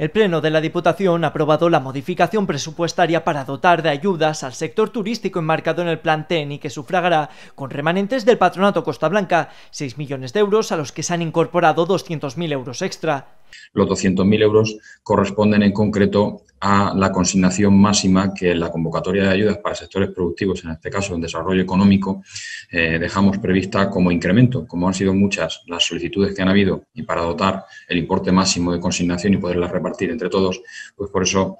El Pleno de la Diputación ha aprobado la modificación presupuestaria para dotar de ayudas al sector turístico enmarcado en el Plan TEN y que sufragará, con remanentes del Patronato Costa Blanca, 6 millones de euros a los que se han incorporado 200.000 euros extra. Los 200.000 euros corresponden en concreto a la consignación máxima que la convocatoria de ayudas para sectores productivos, en este caso en desarrollo económico, eh, dejamos prevista como incremento, como han sido muchas las solicitudes que han habido y para dotar el importe máximo de consignación y poderlas repartir entre todos, pues por eso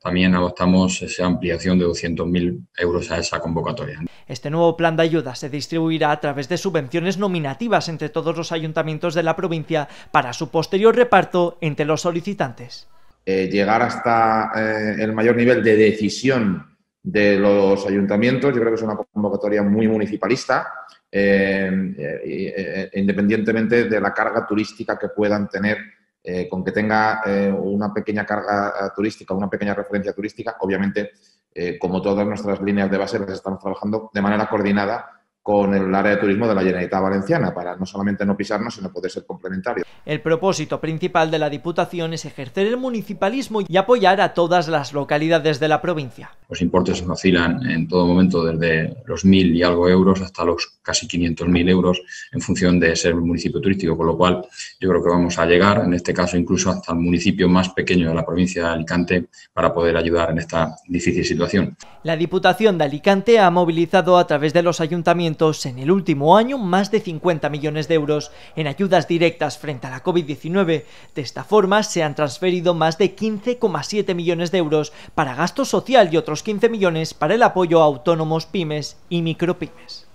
también adoptamos esa ampliación de 200.000 euros a esa convocatoria. Este nuevo plan de ayudas se distribuirá a través de subvenciones nominativas entre todos los ayuntamientos de la provincia para su posterior reparto entre los solicitantes. Eh, llegar hasta eh, el mayor nivel de decisión de los ayuntamientos. Yo creo que es una convocatoria muy municipalista, eh, independientemente de la carga turística que puedan tener, con que tenga una pequeña carga turística, una pequeña referencia turística, obviamente, como todas nuestras líneas de base, las estamos trabajando de manera coordinada con el área de turismo de la Generalitat Valenciana, para no solamente no pisarnos, sino poder ser complementario. El propósito principal de la Diputación es ejercer el municipalismo y apoyar a todas las localidades de la provincia. Los importes oscilan en todo momento desde los mil y algo euros hasta los casi 500.000 euros en función de ser un municipio turístico, con lo cual yo creo que vamos a llegar, en este caso incluso hasta el municipio más pequeño de la provincia de Alicante, para poder ayudar en esta difícil situación. La Diputación de Alicante ha movilizado a través de los ayuntamientos en el último año más de 50 millones de euros en ayudas directas frente a la COVID-19. De esta forma se han transferido más de 15,7 millones de euros para gasto social y otros 15 millones para el apoyo a autónomos, pymes y micropymes.